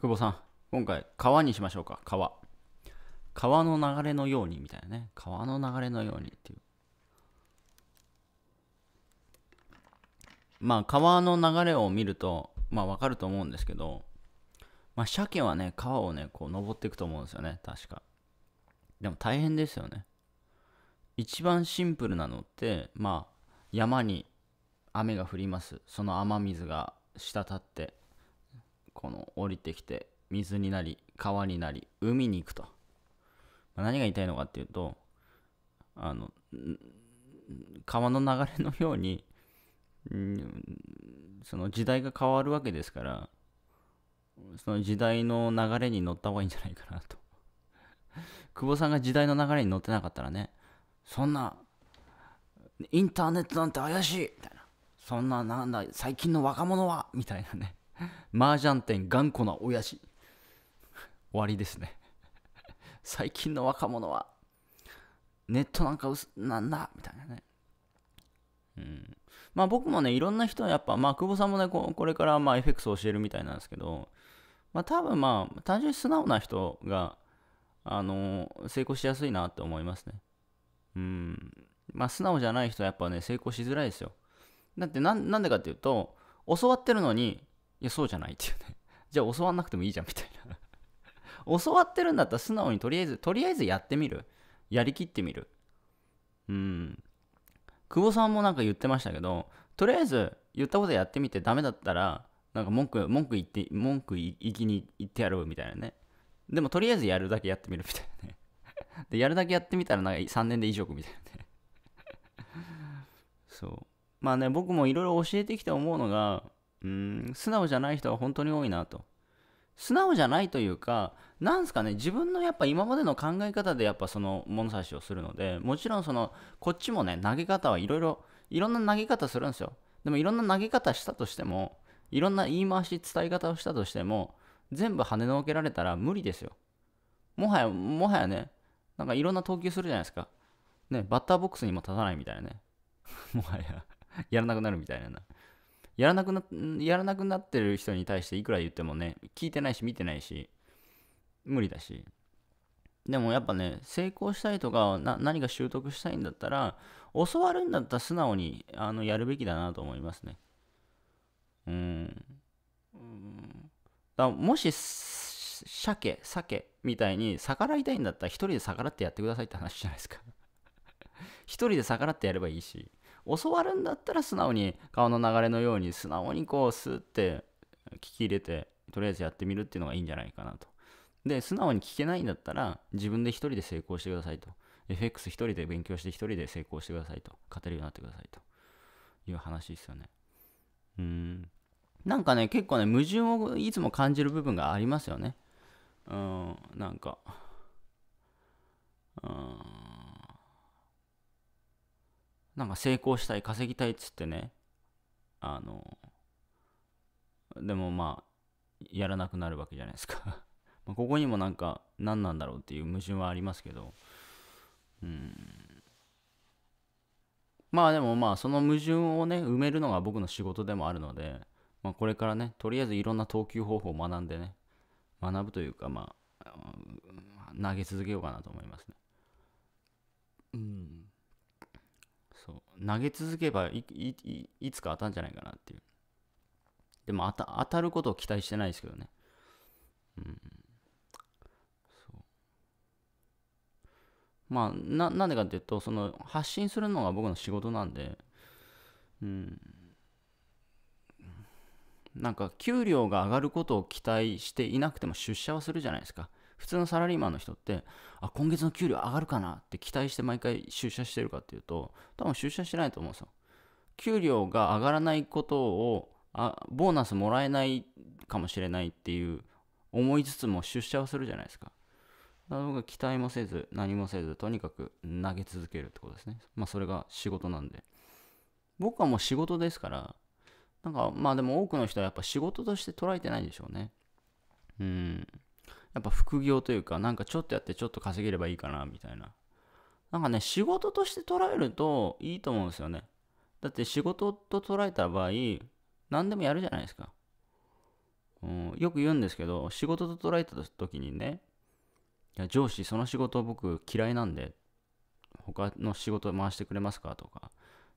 久保さん、今回、川にしましょうか、川。川の流れのようにみたいなね。川の流れのようにっていう。まあ、川の流れを見ると、まあ、わかると思うんですけど、まあ、鮭はね、川をね、こう、登っていくと思うんですよね、確か。でも大変ですよね。一番シンプルなのって、まあ、山に雨が降ります。その雨水が滴って、この降りてきて水になり川になり海に行くと、まあ、何が言いたいのかっていうとあの川の流れのようにその時代が変わるわけですからその時代の流れに乗った方がいいんじゃないかなと久保さんが時代の流れに乗ってなかったらねそんなインターネットなんて怪しいみたいなそんななんだ最近の若者はみたいなね麻雀店頑固な親父。終わりですね。最近の若者は、ネットなんか薄、なんだ、みたいなね。うん。まあ僕もね、いろんな人はやっぱ、まあ久保さんもね、ここれからまあ FX を教えるみたいなんですけど、まあ多分まあ、単純に素直な人が、あのー、成功しやすいなって思いますね。うん。まあ素直じゃない人はやっぱね、成功しづらいですよ。だってなんでかっていうと、教わってるのにいや、そうじゃないっていうね。じゃあ教わんなくてもいいじゃんみたいな。教わってるんだったら素直にとりあえず、とりあえずやってみる。やりきってみる。うん。久保さんもなんか言ってましたけど、とりあえず言ったことやってみてダメだったら、なんか文句、文句言って、文句言いきに行ってやろうみたいなね。でもとりあえずやるだけやってみるみたいなね。で、やるだけやってみたらなんか3年で異上みたいなね。そう。まあね、僕もいろいろ教えてきて思うのが、うん素直じゃない人は本当に多いなと素直じゃないというかなんすかね自分のやっぱ今までの考え方でやっぱその物差しをするのでもちろんそのこっちもね投げ方はいろいろいろんな投げ方するんですよでもいろんな投げ方したとしてもいろんな言い回し伝え方をしたとしても全部跳ねのけられたら無理ですよもはやもはやねなんかいろんな投球するじゃないですかねバッターボックスにも立たないみたいなね もはややらなくなるみたいなやらなくなやらなくなってる人に対していくら言ってもね聞いてないし見てないし無理だしでもやっぱね成功したいとか何か習得したいんだったら教わるんだったら素直にあのやるべきだなと思いますねうんだもし鮭鮭みたいに逆らいたいんだったら一人で逆らってやってくださいって話じゃないですか 一人で逆らってやればいいし教わるんだったら素直に顔の流れのように素直にこうスーって聞き入れてとりあえずやってみるっていうのがいいんじゃないかなと。で、素直に聞けないんだったら自分で一人で成功してくださいと。FX 一人で勉強して一人で成功してくださいと。勝てるようになってくださいという話ですよね。うん。なんかね、結構ね、矛盾をいつも感じる部分がありますよね。うん、なんか。うん。なんか成功したい稼ぎたいっつってねあのでもまあやらなくなるわけじゃないですか ここにもなんか何なんだろうっていう矛盾はありますけどうんまあでもまあその矛盾をね埋めるのが僕の仕事でもあるので、まあ、これからねとりあえずいろんな投球方法を学んでね学ぶというかまあ投げ続けようかなと思いますねうん投げ続けばいいいつか当たるんじゃないかなっていう。でも当た当たることを期待してないですけどね。うん。そうまあ、な、なんでかっていうと、その、発信するのが僕の仕事なんで、うん。なんか、給料が上がることを期待していなくても出社はするじゃないですか。普通のサラリーマンの人ってあ今月の給料上がるかなって期待して毎回出社してるかっていうと多分出社してないと思うんですよ給料が上がらないことをあボーナスもらえないかもしれないっていう思いつつも出社をするじゃないですか僕は期待もせず何もせずとにかく投げ続けるってことですねまあそれが仕事なんで僕はもう仕事ですからなんかまあでも多くの人はやっぱ仕事として捉えてないんでしょうねうんやっぱ副業というか、なんかちょっとやってちょっと稼げればいいかな、みたいな。なんかね、仕事として捉えるといいと思うんですよね。だって仕事と捉えた場合、何でもやるじゃないですか。うん、よく言うんですけど、仕事と捉えた時にね、いや上司、その仕事僕嫌いなんで、他の仕事回してくれますかとか、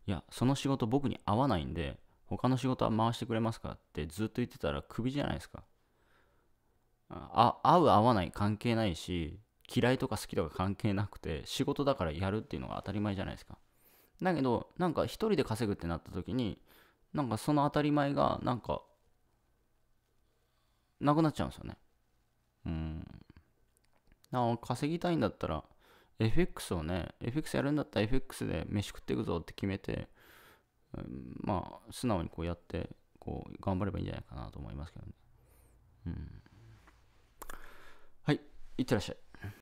いや、その仕事僕に合わないんで、他の仕事は回してくれますかってずっと言ってたらクビじゃないですか。あ合う合わない関係ないし嫌いとか好きとか関係なくて仕事だからやるっていうのが当たり前じゃないですかだけどなんか一人で稼ぐってなった時になんかその当たり前がなんかなくなっちゃうんですよねうんな稼ぎたいんだったら FX をね FX やるんだったら FX で飯食っていくぞって決めて、うん、まあ素直にこうやってこう頑張ればいいんじゃないかなと思いますけどねうんいってらっしゃい。